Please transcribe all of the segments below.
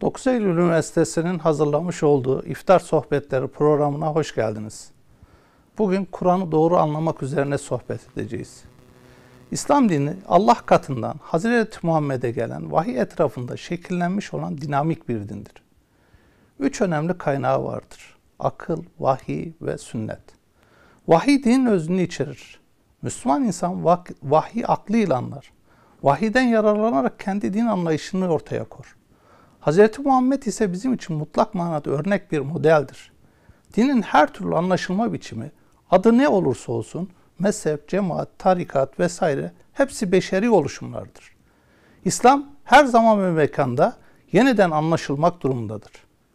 9 Eylül Üniversitesi'nin hazırlamış olduğu İftar sohbetleri programına hoş geldiniz. Bugün Kur'an'ı doğru anlamak üzerine sohbet edeceğiz. İslam dini Allah katından Hazreti Muhammed'e gelen vahiy etrafında şekillenmiş olan dinamik bir dindir. Üç önemli kaynağı vardır. Akıl, vahiy ve sünnet. Vahiy din özünü içerir. Müslüman insan vahiy aklıyla ilanlar, Vahiden yararlanarak kendi din anlayışını ortaya koyar. Hazreti Muhammed ise bizim için mutlak manada örnek bir modeldir. Dinin her türlü anlaşılma biçimi, adı ne olursa olsun, mezhep, cemaat, tarikat vesaire hepsi beşeri oluşumlardır. İslam her zaman ve mekanda yeniden anlaşılmak durumundadır.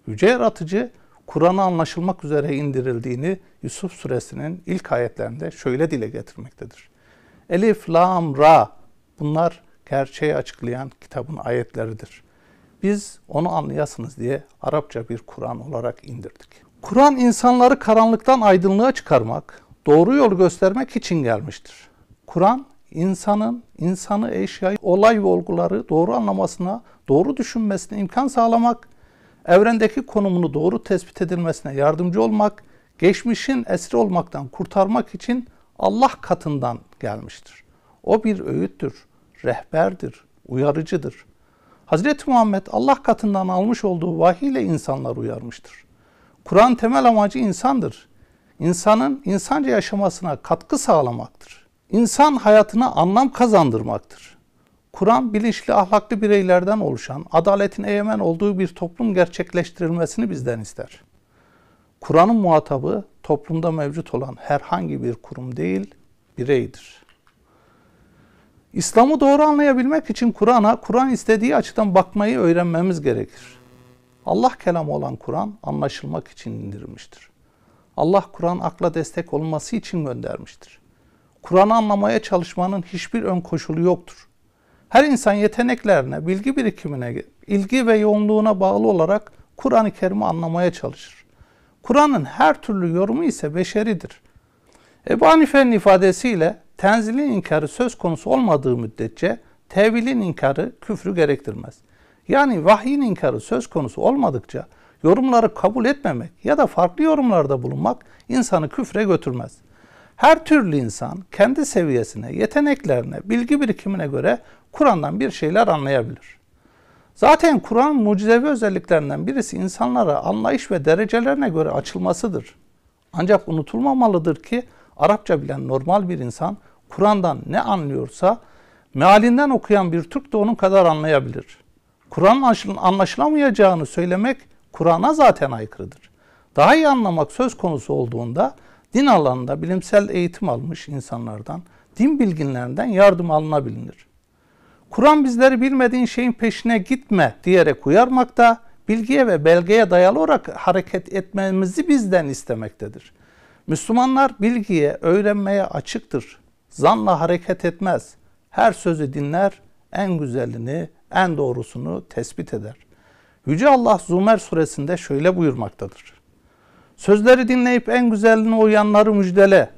Yüce Yaratıcı Kur'an'a anlaşılmak üzere indirildiğini Yusuf suresinin ilk ayetlerinde şöyle dile getirmektedir. Elif, Lam, Ra bunlar gerçeği açıklayan kitabın ayetleridir biz onu anlayasınız diye Arapça bir Kur'an olarak indirdik. Kur'an insanları karanlıktan aydınlığa çıkarmak, doğru yol göstermek için gelmiştir. Kur'an insanın insanı eşyayı, olay ve olguları doğru anlamasına, doğru düşünmesine imkan sağlamak, evrendeki konumunu doğru tespit edilmesine yardımcı olmak, geçmişin esri olmaktan kurtarmak için Allah katından gelmiştir. O bir öğüttür, rehberdir, uyarıcıdır. Hazreti Muhammed Allah katından almış olduğu vahiy ile insanlar uyarmıştır. Kur'an temel amacı insandır. İnsanın insanca yaşamasına katkı sağlamaktır. İnsan hayatına anlam kazandırmaktır. Kur'an bilinçli ahlaklı bireylerden oluşan, adaletin egemen olduğu bir toplum gerçekleştirilmesini bizden ister. Kur'an'ın muhatabı toplumda mevcut olan herhangi bir kurum değil, bireydir. İslam'ı doğru anlayabilmek için Kur'an'a, Kur'an istediği açıdan bakmayı öğrenmemiz gerekir. Allah kelamı olan Kur'an anlaşılmak için indirilmiştir. Allah Kur'an akla destek olması için göndermiştir. Kur'an'ı anlamaya çalışmanın hiçbir ön koşulu yoktur. Her insan yeteneklerine, bilgi birikimine, ilgi ve yoğunluğuna bağlı olarak Kur'an-ı Kerim'i anlamaya çalışır. Kur'an'ın her türlü yorumu ise beşeridir. Ebu Hanife'nin ifadesiyle tenzilin inkarı söz konusu olmadığı müddetçe tevilin inkarı küfrü gerektirmez. Yani vahyin inkarı söz konusu olmadıkça yorumları kabul etmemek ya da farklı yorumlarda bulunmak insanı küfre götürmez. Her türlü insan kendi seviyesine, yeteneklerine, bilgi birikimine göre Kur'an'dan bir şeyler anlayabilir. Zaten Kur'an mucizevi özelliklerinden birisi insanlara anlayış ve derecelerine göre açılmasıdır. Ancak unutulmamalıdır ki Arapça bilen normal bir insan Kur'an'dan ne anlıyorsa mealinden okuyan bir Türk de onun kadar anlayabilir. Kur'an anlaşılamayacağını söylemek Kur'an'a zaten aykırıdır. Daha iyi anlamak söz konusu olduğunda din alanında bilimsel eğitim almış insanlardan, din bilginlerinden yardım alınabilir. Kur'an bizleri bilmediğin şeyin peşine gitme diyerek uyarmakta, bilgiye ve belgeye dayalı olarak hareket etmemizi bizden istemektedir. Müslümanlar bilgiye, öğrenmeye açıktır zanla hareket etmez. Her sözü dinler, en güzelini, en doğrusunu tespit eder. Yüce Allah Zumer suresinde şöyle buyurmaktadır. Sözleri dinleyip en güzelini uyanları müjdele.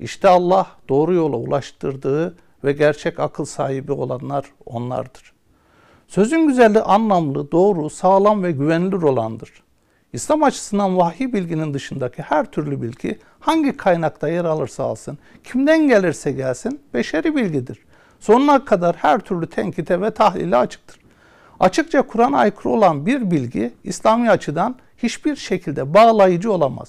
İşte Allah doğru yola ulaştırdığı ve gerçek akıl sahibi olanlar onlardır. Sözün güzelliği anlamlı, doğru, sağlam ve güvenilir olandır. İslam açısından vahiy bilginin dışındaki her türlü bilgi hangi kaynakta yer alırsa alsın, kimden gelirse gelsin beşeri bilgidir. Sonuna kadar her türlü tenkite ve tahlile açıktır. Açıkça Kur'an'a aykırı olan bir bilgi İslami açıdan hiçbir şekilde bağlayıcı olamaz.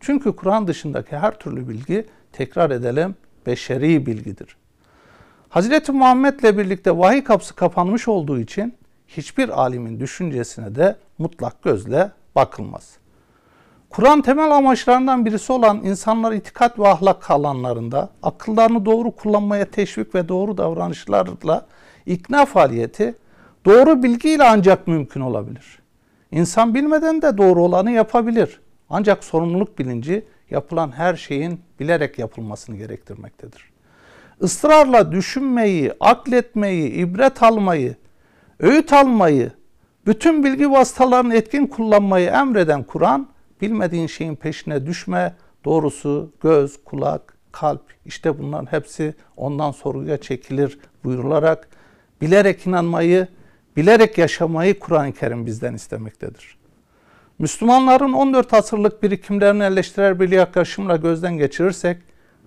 Çünkü Kur'an dışındaki her türlü bilgi tekrar edelim beşeri bilgidir. Hazreti Muhammed ile birlikte vahiy kapısı kapanmış olduğu için hiçbir alimin düşüncesine de mutlak gözle bakılmaz. Kur'an temel amaçlarından birisi olan insanlar itikat ve ahlak alanlarında akıllarını doğru kullanmaya teşvik ve doğru davranışlarla ikna faaliyeti doğru bilgiyle ancak mümkün olabilir. İnsan bilmeden de doğru olanı yapabilir. Ancak sorumluluk bilinci yapılan her şeyin bilerek yapılmasını gerektirmektedir. Israrla düşünmeyi, akletmeyi, ibret almayı, öğüt almayı, bütün bilgi vasıtalarını etkin kullanmayı emreden Kur'an, bilmediğin şeyin peşine düşme, doğrusu göz, kulak, kalp, işte bunların hepsi ondan sorguya çekilir buyurularak, bilerek inanmayı, bilerek yaşamayı Kur'an-ı Kerim bizden istemektedir. Müslümanların 14 asırlık birikimlerini eleştirel bir yaklaşımla gözden geçirirsek,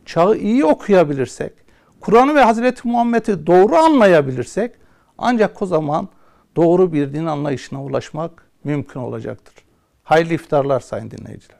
çağı iyi okuyabilirsek, Kur'an'ı ve Hazreti Muhammed'i doğru anlayabilirsek ancak o zaman doğru bir din anlayışına ulaşmak mümkün olacaktır. Hayırlı iftarlar sayın dinleyiciler.